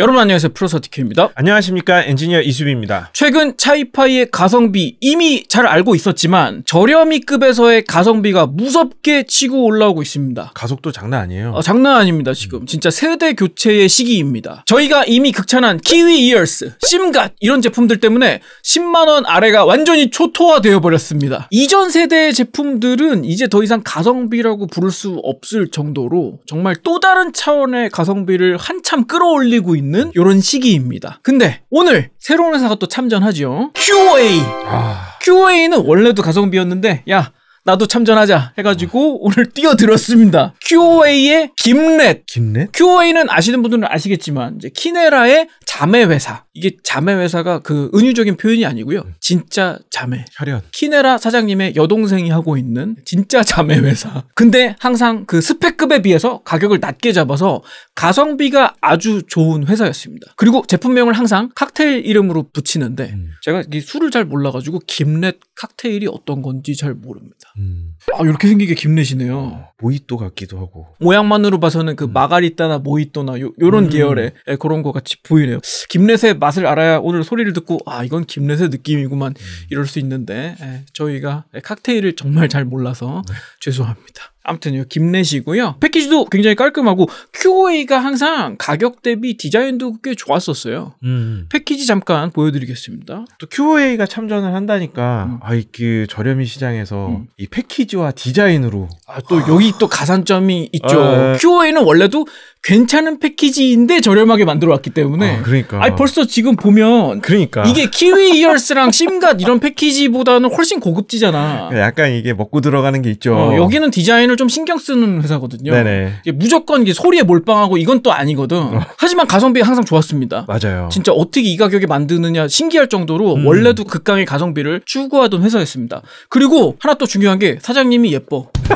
여러분 안녕하세요 프로서티케입니다 안녕하십니까 엔지니어 이수빈입니다 최근 차이파이의 가성비 이미 잘 알고 있었지만 저렴이 급에서의 가성비가 무섭게 치고 올라오고 있습니다 가속도 장난 아니에요 아, 장난 아닙니다 지금 음. 진짜 세대 교체의 시기입니다 저희가 이미 극찬한 키위 이어스, 심갓 이런 제품들 때문에 10만원 아래가 완전히 초토화되어 버렸습니다 이전 세대의 제품들은 이제 더 이상 가성비라고 부를 수 없을 정도로 정말 또 다른 차원의 가성비를 한참 끌어올리고 있는 있는 이런 시기입니다. 근데 오늘 새로운 회사가 또 참전하죠. QA! 아... QA는 원래도 가성비였는데 야 나도 참전하자 해가지고 오늘 뛰어들었습니다. q a 의 김넷. 김넷? q a 는 아시는 분들은 아시겠지만 이제 키네라의 자매 회사. 이게 자매 회사가 그 은유적인 표현이 아니고요. 음. 진짜 자매. 혈연. 키네라 사장님의 여동생이 하고 있는 진짜 자매 회사. 근데 항상 그 스펙급에 비해서 가격을 낮게 잡아서 가성비가 아주 좋은 회사였습니다. 그리고 제품명을 항상 칵테일 이름으로 붙이는데 음. 제가 이 술을 잘 몰라가지고 김넷 칵테일이 어떤 건지 잘 모릅니다. 음. 아 이렇게 생긴게 김내시네요. 어, 모히또 같기도 하고 모양만으로 봐서는 그 음. 마가리따나 모히또나 요, 요런 음. 계열의 에, 예, 그런 거 같이 보이네요. 김내세 맛을 알아야 오늘 소리를 듣고 아 이건 김내세 느낌이구만 음. 이럴 수 있는데 에, 예, 저희가 에, 예, 칵테일을 정말 잘 몰라서 네. 죄송합니다. 아무튼요 김넷이고요. 패키지도 굉장히 깔끔하고 QOA가 항상 가격 대비 디자인도 꽤 좋았었어요. 음. 패키지 잠깐 보여드리겠습니다. 또 QOA가 참전을 한다니까 음. 아이 그 저렴이 시장에서 음. 이 패키지와 디자인으로 아, 또 여기 또 가산점이 있죠. 아. 예. QOA는 원래도 괜찮은 패키지인데 저렴하게 만들어 왔기 때문에 아, 그러니까 아니 벌써 지금 보면 그러니까 이게 키위 이얼스랑 심갓 이런 패키지보다는 훨씬 고급지잖아. 약간 이게 먹고 들어가는 게 있죠. 어, 여기는 디자인을 좀 신경 쓰는 회사거든요. 네네. 이게 무조건 이게 소리에 몰빵하고 이건 또 아니거든. 어. 하지만 가성비 항상 좋았습니다. 맞아요. 진짜 어떻게 이 가격에 만드느냐 신기할 정도로 음. 원래도 극강의 그 가성비를 추구하던 회사였습니다. 그리고 하나 또 중요한 게 사장님이 예뻐.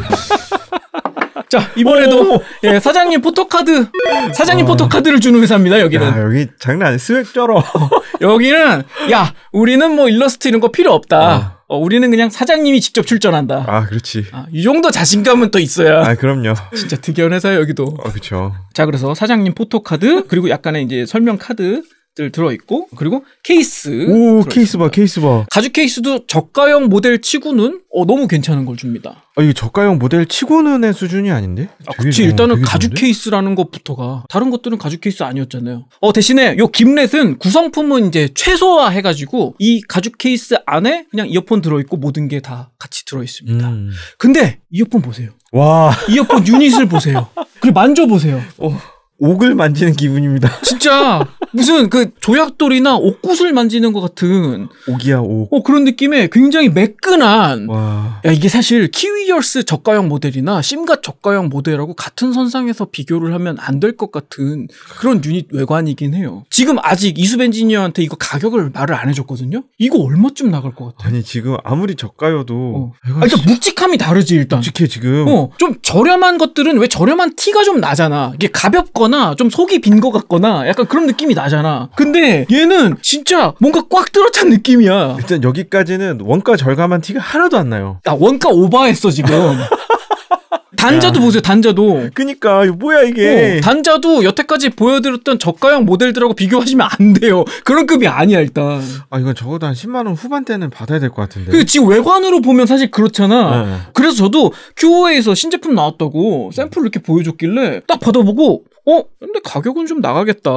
자 이번에도 예, 사장님 포토카드 사장님 어... 포토카드를 주는 회사입니다 여기는 야, 여기 장난 아니 스웩 쩔어 여기는 야 우리는 뭐 일러스트 이런 거 필요 없다 어. 어, 우리는 그냥 사장님이 직접 출전한다. 아, 그렇지. 아, 이 정도 자신감은 또 있어야. 아, 그럼요. 진짜 특이한 회사요 여기도. 아, 그렇죠. 자, 그래서 사장님 포토카드, 그리고 약간의 이제 설명카드, 들 들어 있고 그리고 케이스 오 케이스 봐 케이스 봐 가죽 케이스도 저가형 모델 치고는 어 너무 괜찮은 걸 줍니다. 아 이게 저가형 모델 치고는의 수준이 아닌데? 아 그치 일단은 가죽 좋은데? 케이스라는 것부터가 다른 것들은 가죽 케이스 아니었잖아요. 어 대신에 요 김렛은 구성품은 이제 최소화 해가지고 이 가죽 케이스 안에 그냥 이어폰 들어 있고 모든 게 다 같이 들어 있습니다. 음. 근데 이어폰 보세요. 와 이어폰 유닛을 보세요. 그리고 만져보세요. 어. 옥을 만지는 기분입니다. 진짜 무슨 그 조약돌이나 옷구슬 만지는 것 같은 오기야 오. 어, 그런 느낌에 굉장히 매끈한. 와. 야 이게 사실 키위열스 저가형 모델이나 심가 저가형 모델하고 같은 선상에서 비교를 하면 안 될 것 같은 그런 유닛 외관이긴 해요. 지금 아직 이수 엔지니어한테 이거 가격을 말을 안 해줬거든요. 이거 얼마쯤 나갈 것 같아? 아니 지금 아무리 저가여도. 어. 아, 일단 그러니까 묵직함이 다르지 일단. 묵직해 지금. 어, 좀 저렴한 것들은 왜 저렴한 티가 좀 나잖아. 이게 가볍거나 좀 속이 빈 것 같거나 약간 그런 느낌이 나. 나잖아. 근데 네. 얘는 진짜 뭔가 꽉 들어찬 느낌이야. 일단 여기까지는 원가 절감한 티가 하나도 안 나요. 야, 아, 원가 오버했어, 지금. 단자도 야. 보세요 단자도 그니까 뭐야 이게 어, 단자도 여태까지 보여드렸던 저가형 모델들하고 비교하시면 안 돼요 그런 급이 아니야 일단 아 이건 적어도 한 10만원 후반대는 받아야 될 것 같은데 그 지금 외관으로 보면 사실 그렇잖아 네. 그래서 저도 QOA에서 신제품 나왔다고 샘플 이렇게 보여줬길래 딱 받아보고 어 근데 가격은 좀 나가겠다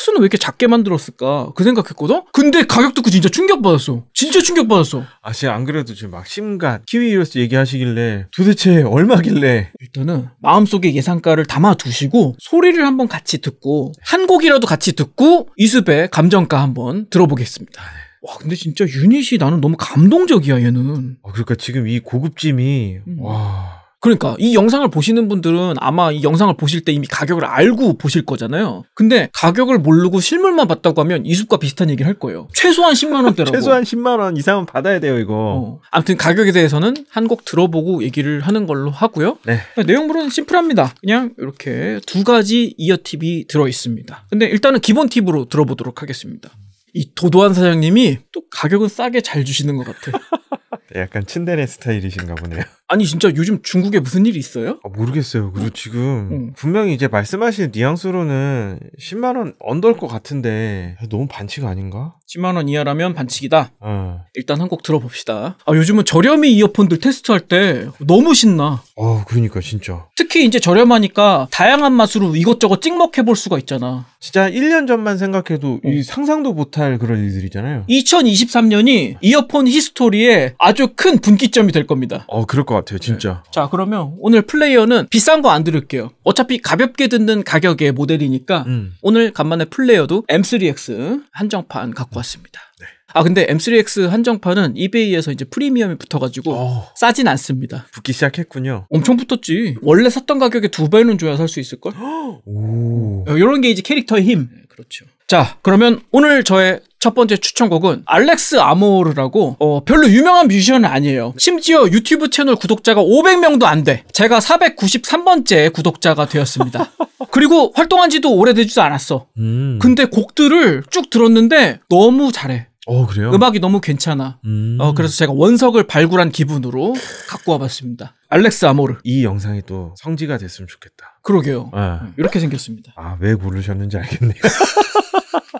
박스는 왜 이렇게 작게 만들었을까 그 생각했거든. 근데 가격 듣고 그 진짜 충격받았어. 진짜 충격받았어. 아 진짜 안 그래도 지금 막심각 키위 이러스 얘기하시길래 도대체 얼마길래 일단은 마음속에 예상가를 담아두시고 소리를 한번 같이 듣고 한 곡이라도 같이 듣고 이수배 감정가 한번 들어보겠습니다. 아, 네. 와 근데 진짜 유닛이 나는 너무 감동적이야 얘는. 아 그러니까 지금 이 고급짐이 음. 와. 그러니까 이 영상을 보시는 분들은 아마 이 영상을 보실 때 이미 가격을 알고 보실 거잖아요. 근데 가격을 모르고 실물만 봤다고 하면 이숲과 비슷한 얘기를 할 거예요. 최소한 10만 원대라고. 최소한 10만 원 이상은 받아야 돼요, 이거. 어. 아무튼 가격에 대해서는 한 곡 들어보고 얘기를 하는 걸로 하고요. 네. 네. 내용물은 심플합니다. 그냥 이렇게 두 가지 이어 팁이 들어 있습니다. 근데 일단은 기본 팁으로 들어보도록 하겠습니다. 이 도도한 사장님이 또 가격은 싸게 잘 주시는 것 같아. 약간 친데레 스타일이신가 보네요. 아니 진짜 요즘 중국에 무슨 일이 있어요? 아, 모르겠어요. 그리고 어? 지금 응. 분명히 이제 말씀하신 뉘앙스로는 10만 원 언더일 것 같은데 너무 반칙 아닌가? 10만 원 이하라면 반칙이다. 어. 일단 한 곡 들어봅시다. 아 요즘은 저렴이 이어폰들 테스트할 때 너무 신나. 아 그러니까 진짜. 특히 이제 저렴하니까 다양한 맛으로 이것저것 찍먹해 볼 수가 있잖아. 진짜 1년 전만 생각해도 응. 어. 상상도 못할 그런 일들이잖아요. 2023년이 이어폰 히스토리에 아주 큰 분기점이 될 겁니다. 어 그럴 것 같아요. 같아요, 네. 진짜. 네. 자, 그러면 오늘 플레이어는 비싼 거 안드릴게요 어차피 가볍게 듣는 가격의 모델이니까 음. 오늘 간만에 플레이어도 M3X 한정판 갖고 왔습니다. 네. 아 근데 M3X 한정판은 이베이에서 이제 프리미엄이 붙어가지고 오. 어. 싸진 않습니다. 붙기 시작했군요. 엄청 붙었지. 원래 샀던 가격에두 배는 줘야 살 수 있을 걸. 이런 어, 게 이제 캐릭터의 힘. 네, 그렇죠. 자 그러면 오늘 저의 첫 번째 추천곡은 알렉스 아모르라고 어, 별로 유명한 뮤지션은 아니에요. 심지어 유튜브 채널 구독자가 500명도 안 돼. 제가 493번째 구독자가 되었습니다. 그리고 활동한 지도 오래되지도 않았어. 음. 근데 곡들을 쭉 들었는데 너무 잘해. 어, 그래요? 음악이 너무 괜찮아. 음. 어, 그래서 제가 원석을 발굴한 기분으로 갖고 와봤습니다. 알렉스 아모르. 이 영상이 또 성지가 됐으면 좋겠다. 그러게요. 네. 음, 이렇게 생겼습니다. 아, 왜 고르셨는지 알겠네요.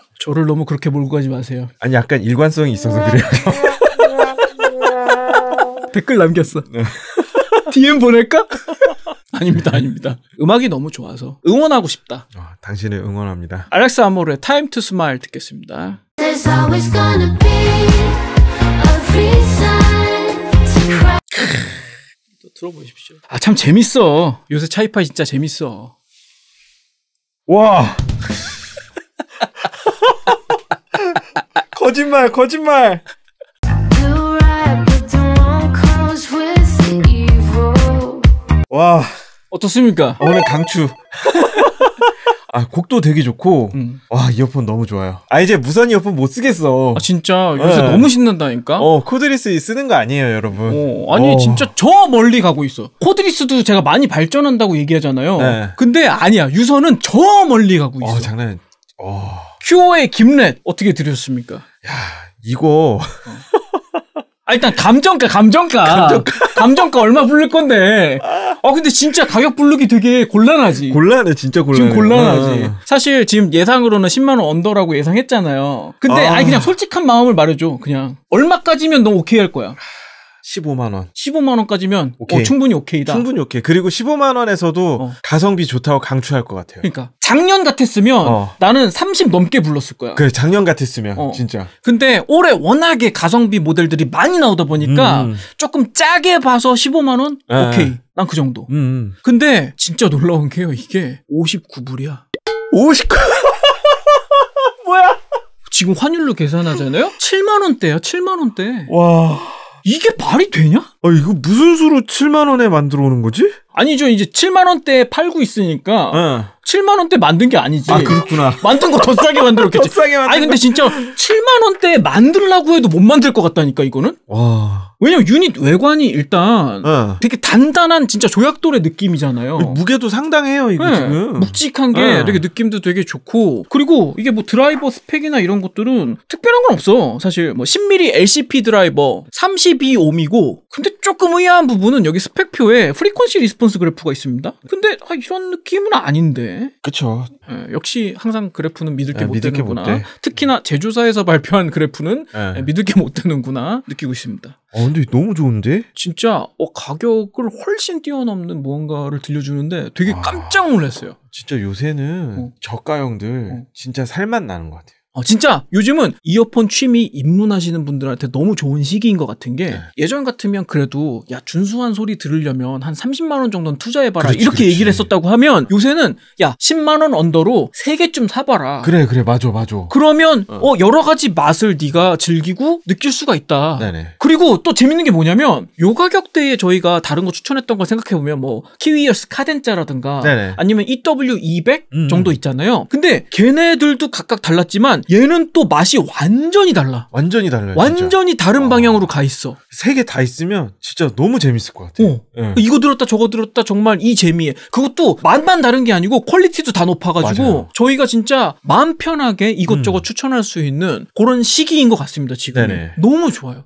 저를 너무 그렇게 몰고 가지 마세요. 아니 약간 일관성이 있어서 음. 그래요. 댓글 남겼어. 네. DM 보낼까? 아닙니다, 아닙니다. 음악이 너무 좋아서 응원하고 싶다. 어, 당신을 응원합니다. 알렉스 아모르의 Time to Smile 듣겠습니다. 들어보십시오. 아참 재밌어. 요새 차이파 진짜 재밌어. 와. 거짓말, 거짓말. 와. 어떻습니까? 아, 오늘 강추. 아 곡도 되게 좋고 음. 와 이어폰 너무 좋아요. 아 이제 무선 이어폰 못 쓰겠어. 아 진짜 요새 네. 너무 신난다니까. 어 코드리스 쓰는 거 아니에요 여러분. 어, 아니 어. 진짜 저 멀리 가고 있어. 코드리스도 제가 많이 발전한다고 얘기하잖아요. 네. 근데 아니야 유선은 저 멀리 가고 어, 있어. 어, 장난. 어. 큐어의 김렛 어떻게 들으셨습니까? 야, 이거. 아, 일단 감정가, 감정가. 감정가. 감정가 얼마 부를 건데. 아, 근데 진짜 가격 부르기 되게 곤란하지. 곤란해, 진짜 곤란해. 지금 곤란하지. 아. 사실 지금 예상으로는 10만원 언더라고 예상했잖아요. 근데, 아. 아니, 그냥 솔직한 마음을 말해줘. 그냥. 얼마까지면 너 오케이 할 거야. 15만 원. 15만 원까지면 어, 오케이. 어, 충분히 오케이다. 충분히 오케이. 그리고 15만 원에서도 어. 가성비 좋다고 강추할 것 같아요. 그러니까 작년 같았으면 어. 나는 30 넘게 불렀을 거야. 그래 작년 같았으면 어. 진짜. 근데 올해 워낙에 가성비 모델들이 많이 나오다 보니까 음. 음. 조금 짜게 봐서 15만 원 예, 예. 오케이. 난 그 정도. 음, 음. 근데 진짜 놀라운 게요. 이게 59불이야. 59. 뭐야? 지금 환율로 계산하잖아요? 7만 원대야. 7만 원대. 와. 이게 말이 되냐? 아 이거 무슨 수로 7만 원에 만들어 오는 거지? 아니죠 이제 7만 원대에 팔고 있으니까 응. 어. 7만 원대 만든 게 아니지. 아 그렇구나. 만든 거 더 싸게 만들었겠지. 더 싸게 만든. 아니 근데 진짜 7만 원대에 만들라고 해도 못 만들 것 같다니까 이거는. 와. 왜냐면 유닛 외관이 일단 어. 되게 단단한 진짜 조약돌의 느낌이잖아요. 무게도 상당해요, 이거 네, 지금. 묵직한 게 어. 되게 느낌도 되게 좋고. 그리고 이게 뭐 드라이버 스펙이나 이런 것들은 특별한 건 없어. 사실 뭐 10mm LCP 드라이버 32옴이고 근데 조금 의아한 부분은 여기 스펙표에 프리퀀시 리스폰스 그래프가 있습니다. 근데 아, 이런 느낌은 아닌데. 그렇죠. 네, 역시 항상 그래프는 믿을 게못 네, 되는구나. 못 특히나 제조사에서 발표한 그래프는 네. 예, 믿을 게 못 되는구나 느끼고 있습니다. 어, 근데 너무 좋은데? 진짜 어, 가격을 훨씬 뛰어넘는 무언가를 들려주는데 되게 아. 깜짝 놀랐어요. 진짜 요새는 어. 저가형들 어. 진짜 살맛 나는 것 같아요. 어, 진짜 요즘은 이어폰 취미 입문하시는 분들한테 너무 좋은 시기인 것 같은 게 네. 예전 같으면 그래도 야 준수한 소리 들으려면 한 30만 원 정도는 투자해봐라 그렇지, 이렇게 그렇지. 얘기를 했었다고 하면 요새는 야 10만 원 언더로 3개쯤 사봐라 그래 그래 맞아 맞아 그러면 어. 어 여러 가지 맛을 네가 즐기고 느낄 수가 있다 네네. 그리고 또 재밌는 게 뭐냐면 요 가격대에 저희가 다른 거 추천했던 걸 생각해보면 뭐 키위어스 카덴자라든가 네네. 아니면 EW200 음, 음. 정도 있잖아요 근데 걔네들도 각각 달랐지만 얘는 또 맛이 완전히 달라. 완전히 달라요. 완전히 진짜. 다른 어. 방향으로 가 있어. 세 개 다 있으면 진짜 너무 재밌을 것 같아요. 어. 네. 이거 들었다 저거 들었다 정말 이 재미에 그것도 맛만 다른 게 아니고 퀄리티도 다 높아가지고 맞아요. 저희가 진짜 마음 편하게 이것저것 음. 추천할 수 있는 그런 시기인 것 같습니다. 지금 너무 좋아요.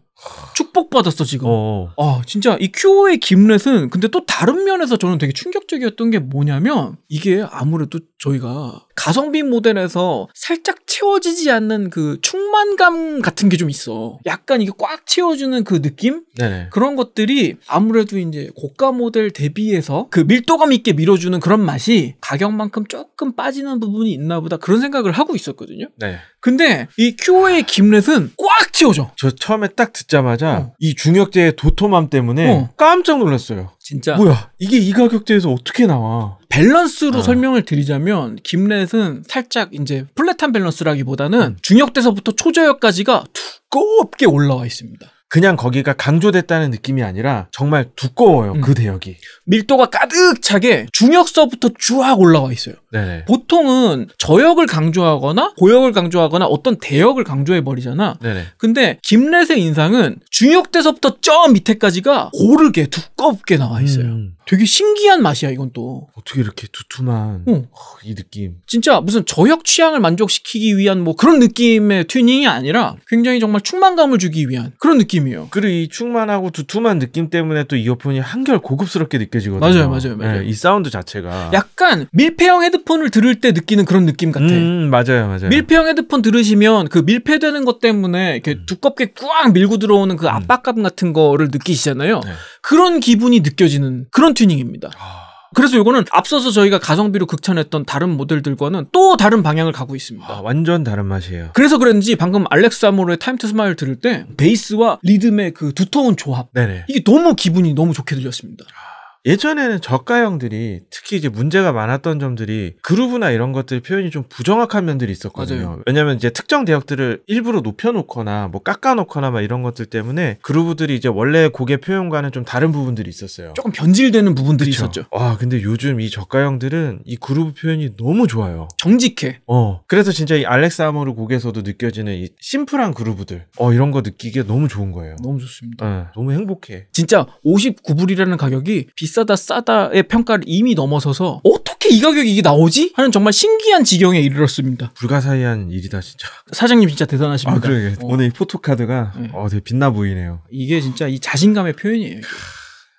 축복받았어 지금. 어. 아 진짜 이 큐오의 김렛은 근데 또 다른 면에서 저는 되게 충격적이었던 게 뭐냐면 이게 아무래도 저희가 가성비 모델에서 살짝 채워지지 않는 그 충만감 같은 게 좀 있어. 약간 이게 꽉 채워주는 그 느낌? 네네. 그런 것들이 아무래도 이제 고가 모델 대비해서 그 밀도감 있게 밀어주는 그런 맛이 가격만큼 조금 빠지는 부분이 있나 보다 그런 생각을 하고 있었거든요. 네. 근데 이 QO의 김렛은 꽉 채워져. 저 처음에 딱 듣자마자 어. 이중역제의 도톰함 때문에 어. 깜짝 놀랐어요. 진짜. 뭐야 이게 이 가격대에서 어떻게 나와? 밸런스로 어. 설명을 드리자면 김렛은 살짝 이제 플랫한 밸런스라기보다는 음. 중역대서부터 초저역까지가 두껍게 올라와 있습니다. 그냥 거기가 강조됐다는 느낌이 아니라 정말 두꺼워요 음. 그 대역이 밀도가 가득 차게 중역서부터 쫙 올라와 있어요 네네. 보통은 저역을 강조하거나 고역을 강조하거나 어떤 대역을 강조해 버리잖아. 네, 네. 근데 김래의 인상은 중역 때서부터 저 밑에까지가 고르게 두껍게 나와 있어요. 음. 되게 신기한 맛이야 이건 또. 어떻게 이렇게 두툼한 어. 이 느낌. 진짜 무슨 저역 취향을 만족시키기 위한 뭐 그런 느낌의 튜닝이 아니라 굉장히 정말 충만감을 주기 위한 그런 느낌이에요. 그리고 이 충만하고 두툼한 느낌 때문에 또 이어폰이 한결 고급스럽게 느껴지거든요. 맞아요, 맞아요, 맞아요. 네, 이 사운드 자체가 약간 밀폐형 헤드 헤드폰을 들을 때 느끼는 그런 느낌 같아. 음, 음, 맞아요, 맞아요. 밀폐형 헤드폰 들으시면 그 밀폐되는 것 때문에 이렇게 음. 두껍게 꽉 밀고 들어오는 그 음. 압박감 같은 거를 느끼시잖아요. 네. 그런 기분이 느껴지는 그런 튜닝입니다. 아. 그래서 이거는 앞서서 저희가 가성비로 극찬했던 다른 모델들과는 또 다른 방향을 가고 있습니다. 아, 완전 다른 맛이에요. 그래서 그랬는지 방금 알렉스 아모르의 타임 투 스마일 들을 때 베이스와 리듬의 그 두터운 조합. 네네. 이게 너무 기분이 너무 좋게 들렸습니다. 아... 예전에는 저가형들이 특히 이제 문제가 많았던 점들이 그루브나 이런 것들 표현이 좀 부정확한 면들이 있었거든요. 맞아요. 왜냐면 이제 특정 대역들을 일부러 높여놓거나 뭐 깎아놓거나 막 이런 것들 때문에 그루브들이 이제 원래 곡의 표현과는 좀 다른 부분들이 있었어요. 조금 변질되는 부분들이 그쵸? 있었죠. 아 근데 요즘 이 저가형들은 이 그루브 표현이 너무 좋아요. 정직해. 어. 그래서 진짜 이 알렉스 아모르 곡에서도 느껴지는 이 심플한 그루브들. 어 이런 거 느끼기에 너무 좋은 거예요. 너무 좋습니다. 네. 너무 행복해. 진짜 59불이라는 가격이 비싸. 비싸다 싸다의 평가를 이미 넘어서서 어떻게 이 가격이 이게 나오지? 하는 정말 신기한 지경에 이르렀습니다. 불가사의한 일이다 진짜. 사장님 진짜 대단하십니다. 아, 그러게. 어. 오늘 이 포토카드가 네. 어, 되게 빛나 보이네요. 이게 진짜 이 자신감의 표현이에요.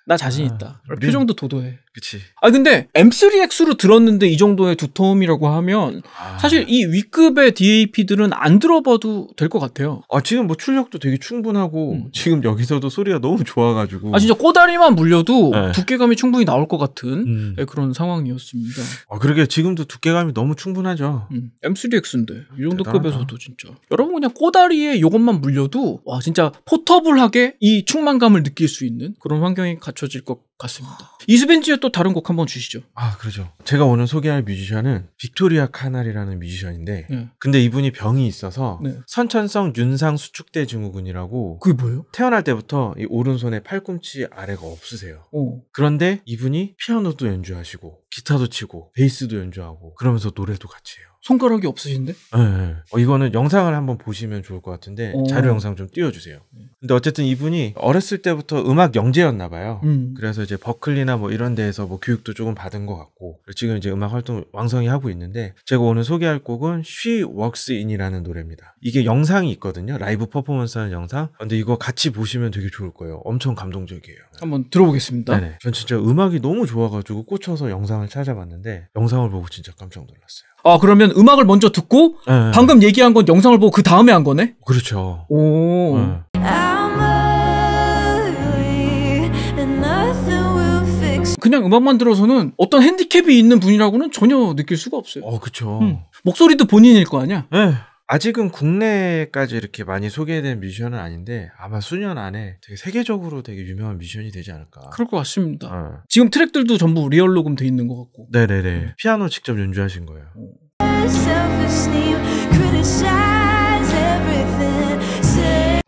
나 자신 아, 있다. 아, 표정도 도도해. 그치. 아 근데 M3X로 들었는데 이 정도의 두터움이라고 하면 아... 사실 이 위급의 DAP들은 안 들어봐도 될 것 같아요. 아 지금 뭐 출력도 되게 충분하고 음. 지금 여기서도 소리가 너무 좋아가지고. 아 진짜 꼬다리만 물려도 네. 두께감이 충분히 나올 것 같은 음. 네, 그런 상황이었습니다. 아 그러게 지금도 두께감이 너무 충분하죠. 음. M3X인데 이 정도 대단하다. 급에서도 진짜. 여러분 그냥 꼬다리에 이것만 물려도 와 진짜 포터블하게 이 충만감을 느낄 수 있는 그런 환경이 갖춰질 것 같습니다. 이스벤지의 또 다른 곡 한번 주시죠. 아, 그러죠. 제가 오늘 소개할 뮤지션은 빅토리아 카날이라는 뮤지션인데, 네. 근데 이분이 병이 있어서 네. 선천성 윤상 수축대 증후군이라고. 그게 뭐예요? 태어날 때부터 이오른손에 팔꿈치 아래가 없으세요. 오. 어. 그런데 이분이 피아노도 연주하시고 기타도 치고 베이스도 연주하고 그러면서 노래도 같이 해요. 손가락이 없으신데? 네, 어, 이거는 영상을 한번 보시면 좋을 것 같은데 오. 어. 자료 영상 좀 띄워주세요. 네. 근데 어쨌든 이분이 어렸을 때부터 음악 영재였나 봐요. 음. 그래서 이제 버클리나 뭐 이런 데에서 뭐 교육도 조금 받은 것 같고 지금 이제 음악 활동 왕성히 하고 있는데 제가 오늘 소개할 곡은 She Works In이라는 노래입니다. 이게 영상이 있거든요. 라이브 퍼포먼스하는 영상. 근데 이거 같이 보시면 되게 좋을 거예요. 엄청 감동적이에요. 한번 들어보겠습니다. 네네. 전 진짜 음악이 너무 좋아가지고 꽂혀서 영상을 영상을 찾아봤는데 영상을 보고 진짜 깜짝 놀랐어요. 아 그러면 음악을 먼저 듣고 네. 방금 얘기한 건 영상을 보고 그 다음에 한 거네? 그렇죠. 오. 네. 그냥 음악만 들어서는 어떤 핸디캡이 있는 분이라고는 전혀 느낄 수가 없어요. 어, 그쵸. 음. 목소리도 본인일 거 아니야? 네. 아직은 국내까지 이렇게 많이 소개된 미션은 아닌데 아마 수년 안에 되게 세계적으로 되게 유명한 미션이 되지 않을까. 그럴 것 같습니다. 어. 지금 트랙들도 전부 리얼 녹음돼 있는 것 같고. 네네네. 음. 피아노 직접 연주하신 거예요. 어.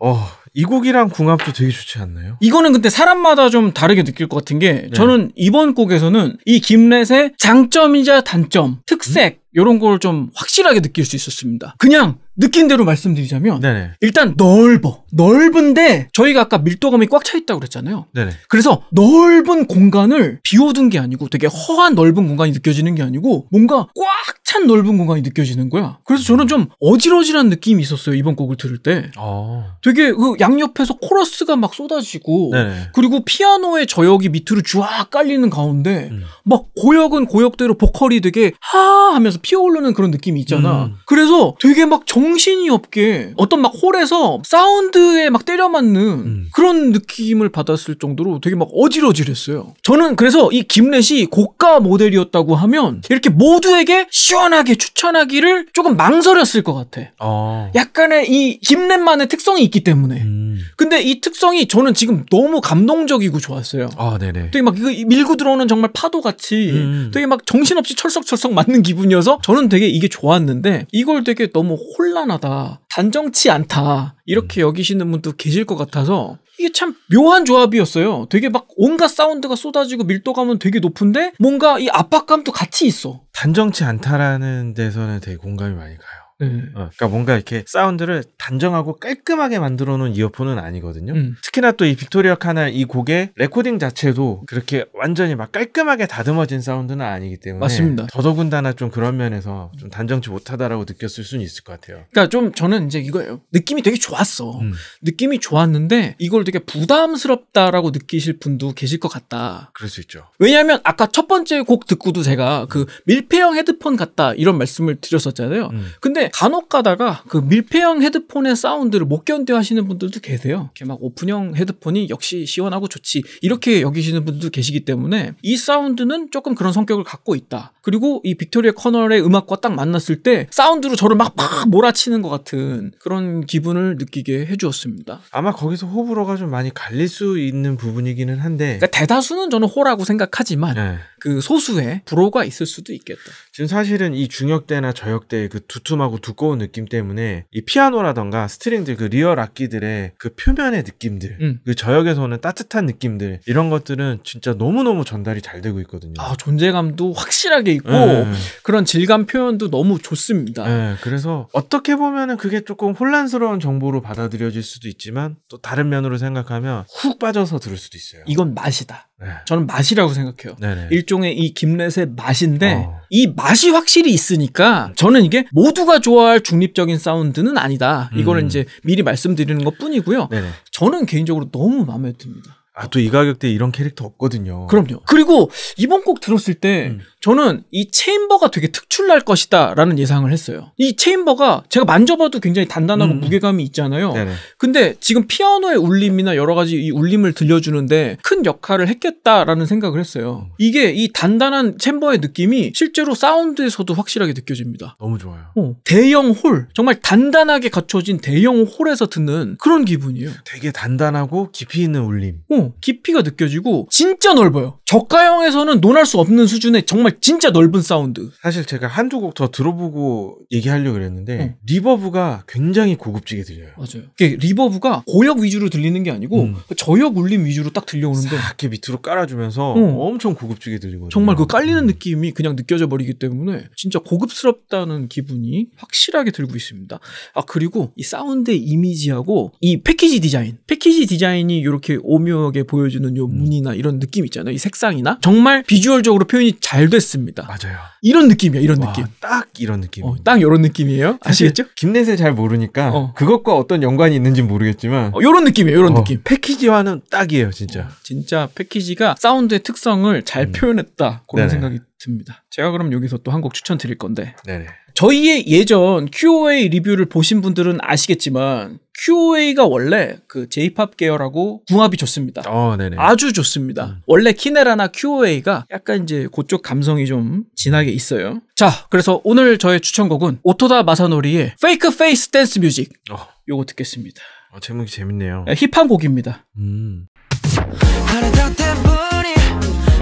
어, 이 곡이랑 궁합도 되게 좋지 않나요? 이거는 근데 사람마다 좀 다르게 느낄 것 같은 게 네. 저는 이번 곡에서는 이 김렛의 장점이자 단점, 특색, 이런 걸 좀 확실하게 느낄 수 있었습니다. 그냥 느낀 대로 말씀드리자면 네네. 일단 넓어 넓은데 저희가 아까 밀도감이 꽉 차 있다고 그랬잖아요 네네. 그래서 넓은 공간을 비워둔 게 아니고 되게 허한 넓은 공간이 느껴지는 게 아니고 뭔가 꽉 찬 넓은 공간이 느껴지는 거야 그래서 저는 좀 어지러지란 느낌이 있었어요 이번 곡을 들을 때 아. 되게 그 양옆에서 코러스가 막 쏟아지고 네네. 그리고 피아노의 저역이 밑으로 쫙 깔리는 가운데 음. 막 고역은 고역대로 보컬이 되게 하 하면서 피어오르는 그런 느낌이 있잖아 음. 그래서 되게 막 정, 정신이 없게 어떤 막 홀에서 사운드에 막 때려 맞는 음. 그런 느낌을 받았을 정도로 되게 막 어질어질했어요. 저는 그래서 이김넷이 고가 모델이었다고 하면 이렇게 모두에게 시원하게 추천하기를 조금 망설였을 것 같아. 아. 약간의 이김넷만의 특성이 있기 때문에. 음. 근데 이 특성이 저는 지금 너무 감동적이고 좋았어요. 아, 네네. 되게 막 밀고 들어오는 정말 파도 같이 음. 되게 막 정신없이 철썩철썩 맞는 기분이어서 저는 되게 이게 좋았는데 이걸 되게 너무 홀 혼란하다, 단정치 않다 이렇게 음. 여기시는 분도 계실 것 같아서 이게 참 묘한 조합이었어요. 되게 막 온갖 사운드가 쏟아지고 밀도감은 되게 높은데 뭔가 이 압박감도 같이 있어. 단정치 않다라는 데서는 되게 공감이 많이 가요. 네. 어, 그러니까 뭔가 이렇게 사운드를 단정하고 깔끔하게 만들어 놓은 이어폰은 아니거든요. 음. 특히나 또 이 빅토리아 카날 이 곡의 레코딩 자체도 그렇게 완전히 막 깔끔하게 다듬어진 사운드는 아니기 때문에 맞습니다. 더더군다나 좀 그런 면에서 좀 단정치 못하다라고 느꼈을 수는 있을 것 같아요. 그러니까 좀 저는 이제 이거예요. 느낌이 되게 좋았어. 음. 느낌이 좋았는데 이걸 되게 부담스럽다라고 느끼실 분도 계실 것 같다. 그럴 수 있죠. 왜냐하면 아까 첫 번째 곡 듣고도 제가 그 밀폐형 헤드폰 같다 이런 말씀을 드렸었잖아요. 음. 근데 간혹 가다가 그 밀폐형 헤드폰의 사운드를 못 견뎌 하시는 분들도 계세요. 이렇게 막 오픈형 헤드폰이 역시 시원하고 좋지 이렇게 여기시는 분들도 계시기 때문에 이 사운드는 조금 그런 성격을 갖고 있다. 그리고 이 빅토리아 커널의 음악과 딱 만났을 때 사운드로 저를 막 막 몰아치는 것 같은 그런 기분을 느끼게 해주었습니다. 아마 거기서 호불호가 좀 많이 갈릴 수 있는 부분이기는 한데 그러니까 대다수는 저는 호라고 생각하지만 네. 그 소수의 불호가 있을 수도 있겠다. 지금 사실은 이 중역대나 저역대의 그 두툼하고 두꺼운 느낌 때문에 이 피아노라던가 스트링들 그 리얼 악기들의 그 표면의 느낌들, 음. 그 저역에서는 따뜻한 느낌들 이런 것들은 진짜 너무너무 전달이 잘 되고 있거든요. 아, 존재감도 확실하게 있고 네. 그런 질감 표현도 너무 좋습니다. 네, 그래서 어떻게 보면은 그게 조금 혼란스러운 정보로 받아들여질 수도 있지만 또 다른 면으로 생각하면 훅 빠져서 들을 수도 있어요. 이건 맛이다. 네. 저는 맛이라고 생각해요. 네네. 일종의 이 김렛의 맛인데 어. 이 맛이 확실히 있으니까 저는 이게 모두가 좋아할 중립적인 사운드는 아니다. 이거는 음. 이제 미리 말씀드리는 것 뿐이고요. 저는 개인적으로 너무 마음에 듭니다. 아, 또 이 가격대 에 이런 캐릭터 없거든요. 그럼요. 그리고 이번 곡 들었을 때 음. 저는 이 체인버가 되게 특출날 것이다 라는 예상을 했어요. 이 체인버가 제가 만져봐도 굉장히 단단하고 음. 무게감이 있잖아요. 네네. 근데 지금 피아노의 울림이나 여러 가지 이 울림을 들려주는데 큰 역할을 했겠다라는 생각을 했어요. 음. 이게 이 단단한 챔버의 느낌이 실제로 사운드에서도 확실하게 느껴집니다. 너무 좋아요. 어, 대형 홀. 정말 단단하게 갖춰진 대형 홀에서 듣는 그런 기분이에요. 되게 단단하고 깊이 있는 울림. 어. 깊이가 느껴지고 진짜 넓어요. 저가형에서는 논할 수 없는 수준의 정말 진짜 넓은 사운드. 사실 제가 한두 곡 더 들어보고 얘기하려고 그랬는데 응. 네. 리버브가 굉장히 고급지게 들려요. 맞아요. 이게 리버브가 고역 위주로 들리는 게 아니고 음. 그 저역 울림 위주로 딱 들려오는데 이렇게 밑으로 깔아주면서 응. 어. 엄청 고급지게 들리거든요. 정말 그 깔리는 음. 느낌이 그냥 느껴져 버리기 때문에 진짜 고급스럽다는 기분이 확실하게 들고 있습니다. 아 그리고 이 사운드의 이미지하고 이 패키지 디자인, 패키지 디자인이 이렇게 오묘 마지막에 보여주는 요 음. 문이나 이런 느낌 있잖아요. 이 색상이나 정말 비주얼적으로 표현이 잘 됐습니다. 맞아요. 이런 느낌이야, 이런 와, 느낌. 딱 이런 느낌. 어, 딱 이런 느낌이에요. 아시겠죠? 김넷을 잘 모르니까 어. 그것과 어떤 연관이 있는지 모르겠지만 어, 이런 느낌이에요, 이런 어, 느낌. 패키지와는 딱이에요, 진짜. 어, 진짜 패키지가 사운드의 특성을 잘 음. 표현했다 그런 네네. 생각이 듭니다. 제가 그럼 여기서 또 한 곡 추천드릴 건데 네네. 저희의 예전 QOA 리뷰를 보신 분들은 아시겠지만 QOA가 원래 그 J-팝 계열하고 궁합이 좋습니다. 어, 아주 좋습니다. 음. 원래 키네라나 QOA가 약간 이제 그쪽 감성이 좀 진하게 있어요. 자, 그래서 오늘 저의 추천곡은 오토다 마사노리의 페이크 페이스 댄스 뮤직. 어. 요거 듣겠습니다. 어, 제목이 재밌네요. 네, 힙한 곡입니다. 음.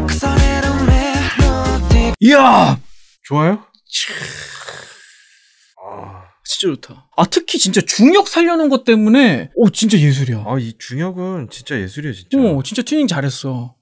그 이야! 좋아요? 아. 진짜 좋다. 아 특히 진짜 중역 살려놓은 것 때문에 오 진짜 예술이야. 아 이 중역은 진짜 예술이야 진짜. 어 진짜 튜닝 잘했어.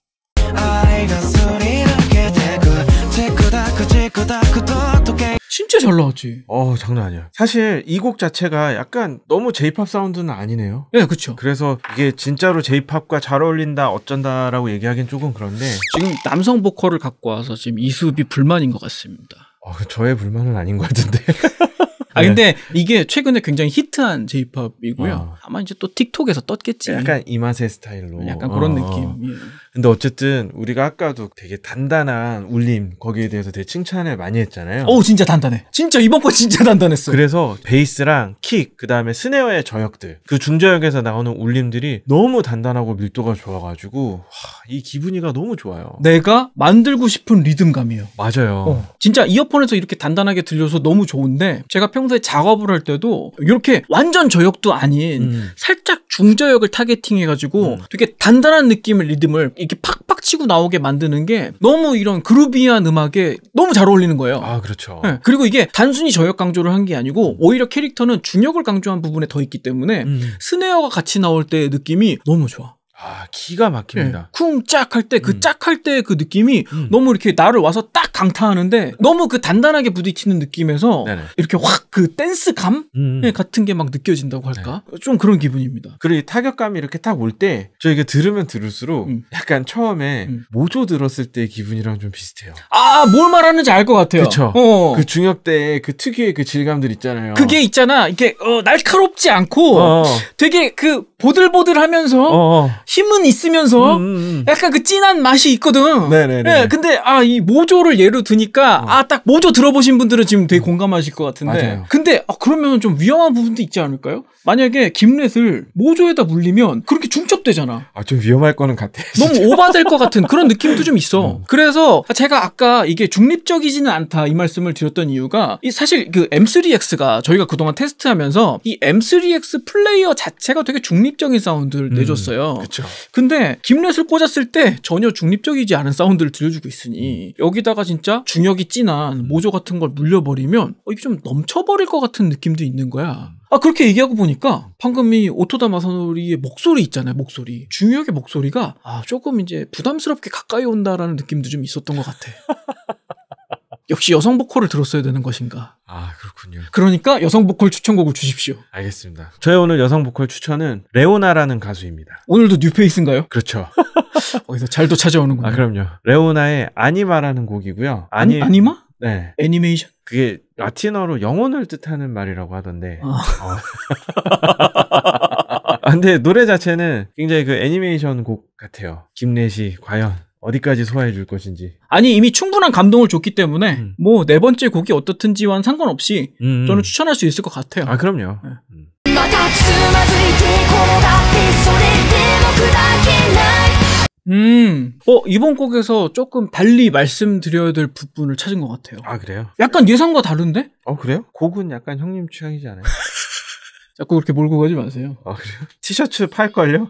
진짜 잘 나왔지. 어 장난 아니야. 사실 이 곡 자체가 약간 너무 J-팝 사운드는 아니네요. 예, 네, 그렇죠. 그래서 이게 진짜로 J-팝과 잘 어울린다 어쩐다라고 얘기하기엔 조금 그런데 지금 남성 보컬을 갖고 와서 지금 이수비 불만인 것 같습니다. 어, 저의 불만은 아닌 것 같은데. 아 네. 근데 이게 최근에 굉장히 히트한 J-팝이고요. 어. 아. 아마 이제 또 틱톡에서 떴겠지. 약간 이맛의 스타일로. 약간 그런 어, 어. 느낌. 예. 근데 어쨌든 우리가 아까도 되게 단단한 울림 거기에 대해서 되게 칭찬을 많이 했잖아요. 오 진짜 단단해. 진짜 이번 거 진짜 단단했어. 그래서 베이스랑 킥, 그 다음에 스네어의 저역들, 그 중저역에서 나오는 울림들이 너무 단단하고 밀도가 좋아가지고 와, 이 기분이가 너무 좋아요. 내가 만들고 싶은 리듬감이에요. 맞아요. 어. 진짜 이어폰에서 이렇게 단단하게 들려서 너무 좋은데 제가 평소에 작업을 할 때도 이렇게 완전 저역도 아닌 음. 살짝 중저역을 타겟팅해가지고 음. 되게 단단한 느낌의 리듬을 이렇게 팍팍 치고 나오게 만드는 게 너무 이런 그루비한 음악에 너무 잘 어울리는 거예요. 아, 그렇죠. 네. 그리고 이게 단순히 저역 강조를 한 게 아니고 음. 오히려 캐릭터는 중역을 강조한 부분에 더 있기 때문에 음. 스네어가 같이 나올 때의 느낌이 너무 좋아. 아 기가 막힙니다. 예. 쿵짝 할 때 그 짝할 때그 음. 그 느낌이 음. 너무 이렇게 나를 와서 딱 강타하는데 네. 너무 그 단단하게 부딪히는 느낌에서 네네. 이렇게 확 그 댄스감 음. 음. 네, 같은 게 막 느껴진다고 할까? 네. 좀 그런 기분입니다. 그리고 타격감이 이렇게 딱 올 때저희가 들으면 들을수록 음. 약간 처음에 음. 모조 들었을 때 기분이랑 좀 비슷해요. 아 뭘 말하는지 알 것 같아요. 그렇죠. 어. 그중역때 그 특유의 그 질감들 있잖아요. 그게 있잖아. 이게 어, 날카롭지 않고 어. 되게 그 보들보들하면서. 어. 어. 힘은 있으면서 음, 음, 음. 약간 그 진한 맛이 있거든. 네네네. 네, 근데 아 이 모조를 예로 드니까 어. 아딱 모조 들어보신 분들은 지금 되게 공감하실 것 같은데. 맞아요. 근데 아, 그러면 좀 위험한 부분도 있지 않을까요? 만약에 김렛을 모조에다 물리면 그렇게 중첩되잖아. 아좀 위험할 거는 같아. 너무 오바될 것 같은 그런 느낌도 좀 있어. 음. 그래서 제가 아까 이게 중립적이지는 않다 이 말씀을 드렸던 이유가 이 사실 그 M3X가 저희가 그동안 테스트하면서 이 M3X 플레이어 자체가 되게 중립적인 사운드를 음. 내줬어요. 그쵸. 그렇죠. 근데 김렛을 꽂았을 때 전혀 중립적이지 않은 사운드를 들려주고 있으니 음. 여기다가 진짜 중력이 진한 모조 같은 걸 물려버리면 어, 이게 좀 넘쳐버릴 것 같은 느낌도 있는 거야. 음. 아 그렇게 얘기하고 보니까 방금 이 오토다 마사노리의 목소리 있잖아요 목소리 중력의 목소리가 아 조금 이제 부담스럽게 가까이 온다라는 느낌도 좀 있었던 것 같아. 역시 여성 보컬을 들었어야 되는 것인가? 아 그렇군요. 그러니까 여성 보컬 추천곡을 주십시오. 알겠습니다. 저의 오늘 여성 보컬 추천은 레오나라는 가수입니다. 오늘도 뉴페이스인가요? 그렇죠. 거기서 잘도 찾아오는군요. 아 그럼요. 레오나의 아니마라는 곡이고요. 아니 아니마? 네. 애니메이션? 그게 라틴어로 영혼을 뜻하는 말이라고 하던데. 아. 어. 아, 근데 노래 자체는 굉장히 그 애니메이션 곡 같아요. 김래시 과연 어디까지 소화해 줄 것인지. 아니 이미 충분한 감동을 줬기 때문에 음. 뭐네 번째 곡이 어떻든지와는 상관없이 음음. 음. 저는 추천할 수 있을 것 같아요. 아 그럼요. 네. 음. 음. 어, 이번 곡에서 조금 달리 말씀드려야 될 부분을 찾은 것 같아요. 아, 그래요? 약간 예상과 다른데? 어, 그래요? 곡은 약간 형님 취향이지 않아요? 자꾸 그렇게 몰고 가지 마세요. 아, 그래요? 티셔츠 팔걸요?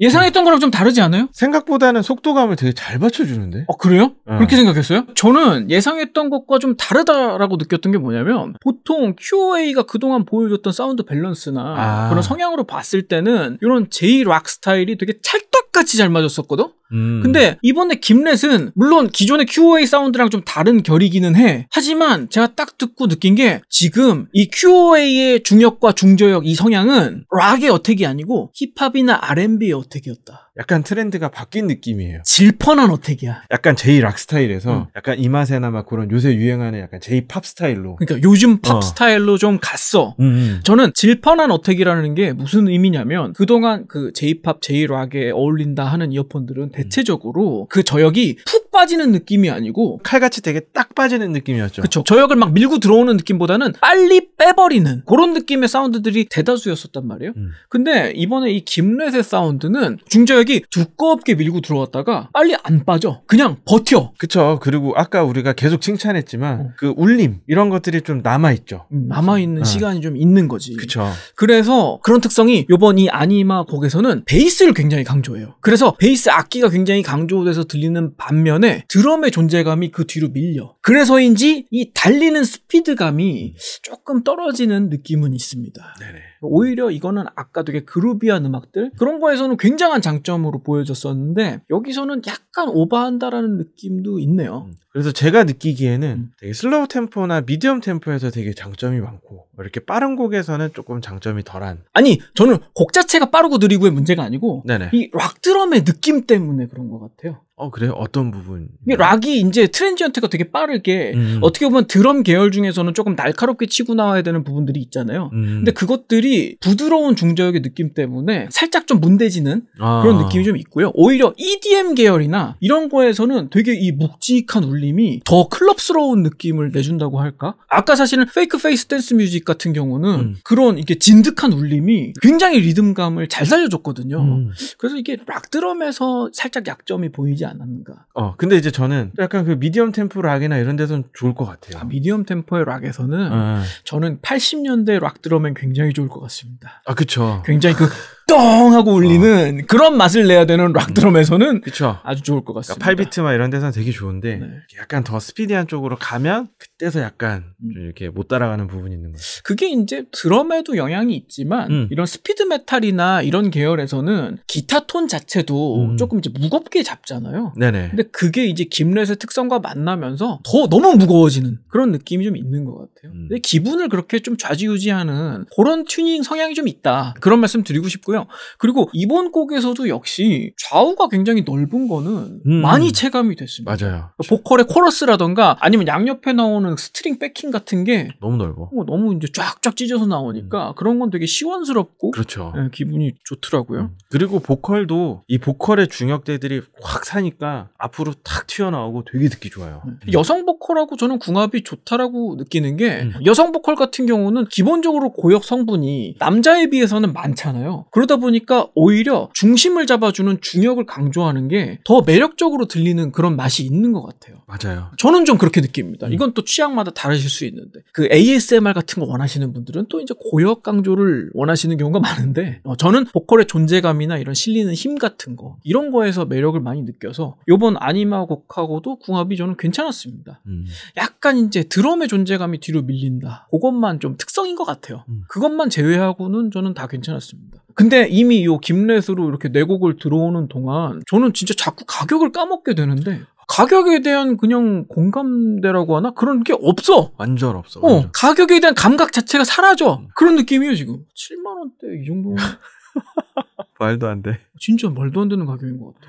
예상했던 거랑 좀 다르지 않아요? 생각보다는 속도감을 되게 잘 받쳐주는데? 아, 그래요? 어. 그렇게 생각했어요? 저는 예상했던 것과 좀 다르다라고 느꼈던 게 뭐냐면 보통 QOA가 그동안 보여줬던 사운드 밸런스나 아. 그런 성향으로 봤을 때는 이런 J-락 스타일이 되게 찰떡 똑같이 잘 맞았었거든? 음. 근데 이번에 김렛은 물론 기존의 QOA 사운드랑 좀 다른 결이기는 해. 하지만 제가 딱 듣고 느낀 게 지금 이 QOA의 중역과 중저역 이 성향은 락의 어택이 아니고 힙합이나 R&B의 어택이었다. 약간 트렌드가 바뀐 느낌이에요. 질펀한 어택이야. 약간 제이 락 스타일에서 음. 약간 이맛에나 막 그런 요새 유행하는 약간 제이 팝 스타일로. 그러니까 요즘 팝 어. 스타일로 좀 갔어. 음, 음 저는 질펀한 어택이라는 게 무슨 의미냐면 그동안 그 제이 팝, 제이 락에 어울린다 하는 이어폰들은 대체적으로 음. 그 저역이 푹 빠지는 느낌이 아니고 칼같이 되게 딱 빠지는 느낌이었죠. 그렇죠. 저역을 막 밀고 들어오는 느낌보다는 빨리 빼버리는 그런 느낌의 사운드들이 대다수였었단 말이에요. 음. 근데 이번에 이 김렛의 사운드는 중저역 갑자기 두껍게 밀고 들어갔다가 빨리 안 빠져. 그냥 버텨. 그쵸. 그리고 아까 우리가 계속 칭찬했지만 어. 그 울림 이런 것들이 좀 남아있죠. 음, 남아있는 어. 시간이 좀 있는 거지. 그쵸. 그래서 그런 특성이 요번 이 아니마 곡에서는 베이스를 굉장히 강조해요. 그래서 베이스 악기가 굉장히 강조돼서 들리는 반면에 드럼의 존재감이 그 뒤로 밀려. 그래서인지 이 달리는 스피드감이 조금 떨어지는 느낌은 있습니다. 네네. 오히려 이거는 아까 되게 그루비한 음악들 그런 거에서는 굉장한 장점 장난으로 보여졌었는데 여기서는 약간 오버한다라는 느낌도 있네요. 음. 그래서 제가 느끼기에는 음. 되게 슬로우 템포나 미디엄 템포에서 되게 장점이 많고 이렇게 빠른 곡에서는 조금 장점이 덜한 아니 저는 곡 자체가 빠르고 느리고의 문제가 아니고 이 락드럼의 느낌 때문에 그런 것 같아요 어 그래요? 어떤 부분? 이게 락이 이제 트랜지언트가 되게 빠르게 음. 어떻게 보면 드럼 계열 중에서는 조금 날카롭게 치고 나와야 되는 부분들이 있잖아요. 음. 근데 그것들이 부드러운 중저역의 느낌 때문에 살짝 좀 문대지는 아. 그런 느낌이 좀 있고요. 오히려 EDM 계열이나 이런 거에서는 되게 이 묵직한 울림 그림이 더 클럽스러운 느낌을 내준다고 할까? 아까 사실은 페이크 페이스 댄스 뮤직 같은 경우는 음. 그런 이게 진득한 울림이 굉장히 리듬감을 잘 살려줬거든요. 음. 그래서 이게 락드럼에서 살짝 약점이 보이지 않았는가. 어, 근데 이제 저는 약간 그 미디엄 템포 락이나 이런 데서는 좋을 것 같아요. 아, 미디엄 템포의 락에서는 음. 저는 80년대 락드럼엔 굉장히 좋을 것 같습니다. 아, 그쵸. 굉장히 그똥 하고 울리는 어. 그런 맛을 내야 되는 락 드럼에서는 그쵸. 아주 좋을 것 그러니까 같습니다. 그러니까 8비트막 이런 데서는 되게 좋은데 네. 약간 더 스피디한 쪽으로 가면 때서 약간 음. 좀 이렇게 못 따라가는 부분이 있는 거죠. 그게 이제 드럼에도 영향이 있지만 음. 이런 스피드 메탈이나 이런 계열에서는 기타 톤 자체도 음. 조금 이제 무겁게 잡잖아요. 네네. 근데 그게 이제 김렛의 특성과 만나면서 더 너무 무거워지는 그런 느낌이 좀 있는 것 같아요. 음. 근데 기분을 그렇게 좀 좌지우지하는 그런 튜닝 성향이 좀 있다. 그런 말씀 드리고 싶고요. 그리고 이번 곡에서도 역시 좌우가 굉장히 넓은 거는 음. 많이 체감이 됐습니다. 맞아요. 그러니까 보컬의 코러스라던가 아니면 양옆에 나오는 보면은 스트링 백킹 같은 게 너무 넓어. 어, 너무 이제 쫙쫙 찢어서 나오니까 음. 그런 건 되게 시원스럽고 그렇죠. 네, 기분이 좋더라고요. 음. 그리고 보컬도 이 보컬의 중역대들이 확 사니까 앞으로 탁 튀어나오고 되게 듣기 좋아요. 네. 여성 보컬하고 저는 궁합이 좋다라고 느끼는 게 음. 여성 보컬 같은 경우는 기본적으로 고역 성분이 남자에 비해서는 많잖아요. 그러다 보니까 오히려 중심을 잡아주는 중역을 강조하는 게 더 매력적으로 들리는 그런 맛이 있는 것 같아요. 맞아요. 저는 좀 그렇게 느낍니다. 음. 이건 또취 취향마다 다르실 수 있는데 그 ASMR 같은 거 원하시는 분들은 또 이제 고역 강조를 원하시는 경우가 많은데 어, 저는 보컬의 존재감이나 이런 실리는 힘 같은 거 이런 거에서 매력을 많이 느껴서 요번 아니마 곡하고도 궁합이 저는 괜찮았습니다. 음. 약간 이제 드럼의 존재감이 뒤로 밀린다. 그것만 좀 특성인 것 같아요. 음. 그것만 제외하고는 저는 다 괜찮았습니다. 근데 이미 요 김렛으로 이렇게 네 곡을 들어오는 동안 저는 진짜 자꾸 가격을 까먹게 되는데 가격에 대한 그냥 공감대라고 하나 그런 게 없어. 완전 없어. 어, 완전. 가격에 대한 감각 자체가 사라져. 음. 그런 느낌이에요 지금. 7만 원대 이정도 말도 안 돼. 진짜 말도 안 되는 가격인 것 같아.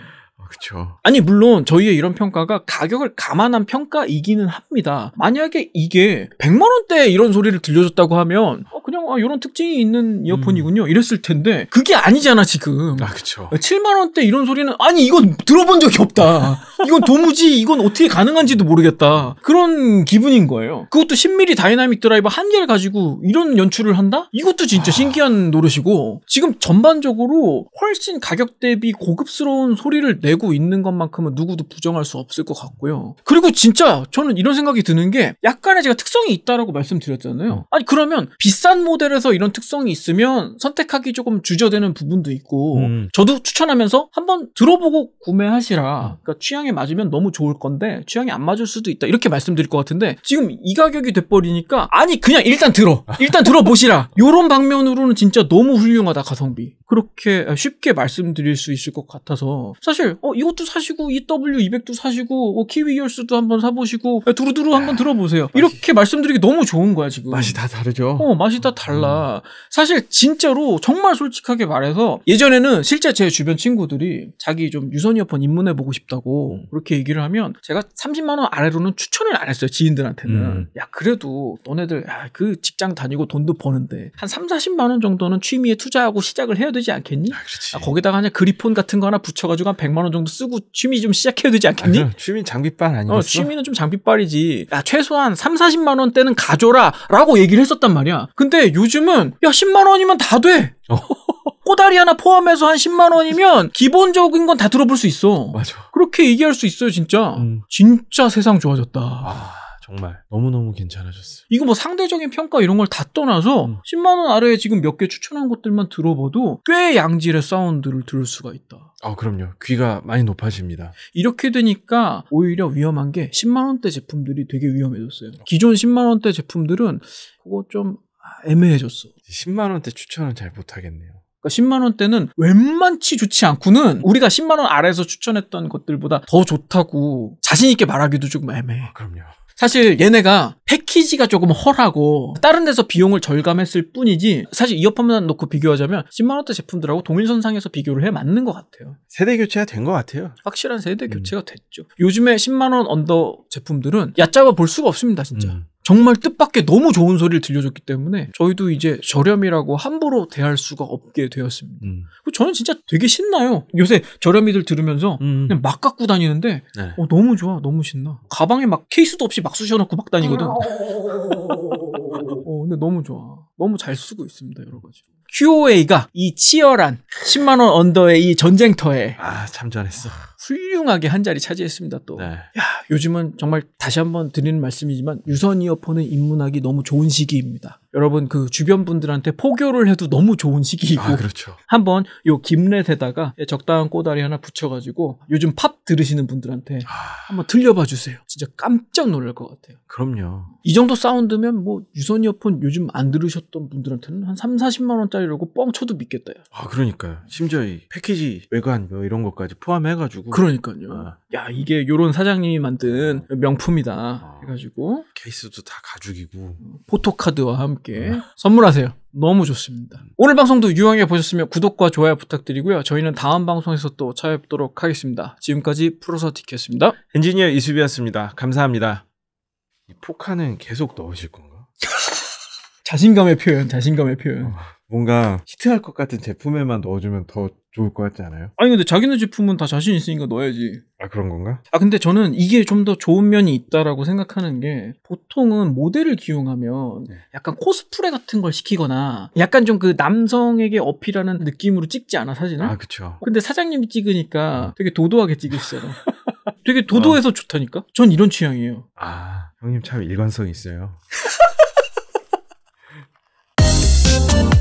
그렇죠. 아니 물론 저희의 이런 평가가 가격을 감안한 평가이기는 합니다. 만약에 이게 100만 원대 이런 소리를 들려줬다고 하면 어, 그냥 아, 이런 특징이 있는 음. 이어폰이군요. 음. 이랬을 텐데 그게 아니잖아 지금. 아 그렇죠. 7만 원대 이런 소리는 아니 이건 들어본 적이 없다. 이건 도무지 이건 어떻게 가능한지도 모르겠다. 그런 기분인 거예요. 그것도 10mm 다이나믹 드라이버 한 개를 가지고 이런 연출을 한다? 이것도 진짜 아... 신기한 노릇이고 지금 전반적으로 훨씬 가격 대비 고급스러운 소리를 내고 있는 것만큼은 누구도 부정할 수 없을 것 같고요. 그리고 진짜 저는 이런 생각이 드는 게 약간의 제가 특성이 있다라고 말씀드렸잖아요. 음. 아니 그러면 비싼 싼 모델에서 이런 특성이 있으면 선택하기 조금 주저되는 부분도 있고 음. 저도 추천하면서 한번 들어보고 구매하시라. 음. 그러니까 취향에 맞으면 너무 좋을 건데 취향이 안 맞을 수도 있다. 이렇게 말씀드릴 것 같은데 지금 이 가격이 돼버리니까 아니 그냥 일단 들어. 일단 들어보시라. 요런 방면으로는 진짜 너무 훌륭하다 가성비. 그렇게 쉽게 말씀드릴 수 있을 것 같아서 사실 어 이것도 사시고 e W200도 사시고 어, 키위 열스도 한번 사보시고 두루두루 한번 아, 들어보세요. 이렇게 말씀드리기 너무 좋은 거야 지금. 맛이 다 다르죠. 어 맛이 다다 달라. 음. 사실 진짜로 정말 솔직하게 말해서 예전에는 실제 제 주변 친구들이 자기 좀 유선 이어폰 입문해 보고 싶다고 음. 그렇게 얘기를 하면 제가 30만 원 아래로는 추천을 안 했어요. 지인들한테는. 음. 야, 그래도 너네들 야, 그 직장 다니고 돈도 버는데 한 3, 40만 원 정도는 취미에 투자하고 시작을 해야 되지 않겠니? 아, 아, 거기다가 그냥 그리폰 같은 거 하나 붙여가지고 한 100만 원 정도 쓰고 취미 좀 시작해야 되지 아, 않겠니? 아, 취미는 장비빨 어, 아니겠어? 어, 취미는 좀 장비빨이지. 야, 최소한 3, 40만 원대는 가져라 라고 얘기를 했었단 말이야. 근데 근데 요즘은 야 10만 원이면 다 돼. 어. 꼬다리 하나 포함해서 한 10만 원이면 기본적인 건 다 들어볼 수 있어. 맞아. 그렇게 얘기할 수 있어요, 진짜. 음. 진짜 세상 좋아졌다. 아. 정말 너무너무 괜찮아졌어요. 이거 뭐 상대적인 평가 이런 걸 다 떠나서 음. 10만 원 아래에 지금 몇 개 추천한 것들만 들어봐도 꽤 양질의 사운드를 들을 수가 있다. 아 그럼요. 귀가 많이 높아집니다. 이렇게 되니까 오히려 위험한 게 10만 원대 제품들이 되게 위험해졌어요. 기존 10만 원대 제품들은 그거 좀 애매해졌어. 10만 원대 추천은 잘 못하겠네요. 그러니까 10만 원대는 웬만치 좋지 않고는 우리가 10만 원 아래에서 추천했던 것들보다 더 좋다고 자신 있게 말하기도 조금 애매해. 아, 그럼요. 사실 얘네가 패키지가 조금 헐하고 다른 데서 비용을 절감했을 뿐이지 사실 이어폰만 놓고 비교하자면 10만 원대 제품들하고 동일선상에서 비교를 해 맞는 것 같아요. 세대 교체가 된 것 같아요. 확실한 세대 음. 교체가 됐죠. 요즘에 10만 원 언더 제품들은 얕잡아 볼 수가 없습니다, 진짜. 음. 정말 뜻밖의 너무 좋은 소리를 들려줬기 때문에 저희도 이제 저렴이라고 함부로 대할 수가 없게 되었습니다. 음. 저는 진짜 되게 신나요. 요새 저렴이들 들으면서 음. 그냥 막 갖고 다니는데 네. 어, 너무 좋아, 너무 신나. 가방에 막 케이스도 없이 막 쑤셔놓고 막 다니거든. 어, 어 근데 너무 좋아. 너무 잘 쓰고 있습니다, 여러 가지. QOA가 이 치열한 10만 원 언더의 이 전쟁터에 아참 잘했어. 훌륭하게 한 자리 차지했습니다. 또. 네. 요즘은 정말 다시 한번 드리는 말씀이지만 유선 이어폰은 입문하기 너무 좋은 시기입니다. 여러분 그 주변 분들한테 포교를 해도 너무 좋은 시기이고 아, 그렇죠. 한번 요 김넷에다가 적당한 꼬다리 하나 붙여가지고 요즘 팝 들으시는 분들한테 아... 한번 들려봐 주세요. 진짜 깜짝 놀랄 것 같아요. 그럼요. 이 정도 사운드면 뭐 유선 이어폰 요즘 안 들으셨던 분들한테는 한 3, 40만 원짜리 1 0라고뻥 쳐도 믿겠다. 야. 아, 그러니까요. 심지어 이 패키지 외관 뭐 이런 것까지 포함해가지고. 그러니까요. 아. 야, 이게 요런 사장님이 만든 어. 명품이다. 아. 해가지고. 케이스도 다 가죽이고. 포토카드와 함께 아. 선물하세요. 너무 좋습니다. 음. 오늘 방송도 유용하게 보셨으면 구독과 좋아요 부탁드리고요. 저희는 다음 방송에서 또 찾아뵙도록 하겠습니다. 지금까지 프로서 티켓입니다. 엔지니어 이수비였습니다. 감사합니다. 이 포카는 계속 넣으실 건가? 자신감의 표현, 자신감의 표현. 어. 뭔가 히트할 것 같은 제품에만 넣어주면 더 좋을 것 같지 않아요? 아니 근데 자기네 제품은 다 자신 있으니까 넣어야지. 아 그런 건가? 아 근데 저는 이게 좀 더 좋은 면이 있다라고 생각하는 게 보통은 모델을 기용하면 네. 약간 코스프레 같은 걸 시키거나 약간 좀 그 남성에게 어필하는 느낌으로 찍지 않아 사진을? 아그쵸 근데 사장님이 찍으니까 어. 되게 도도하게 찍으시잖아. 되게 도도해서 어. 좋다니까? 전 이런 취향이에요. 아 형님 참 일관성 있어요.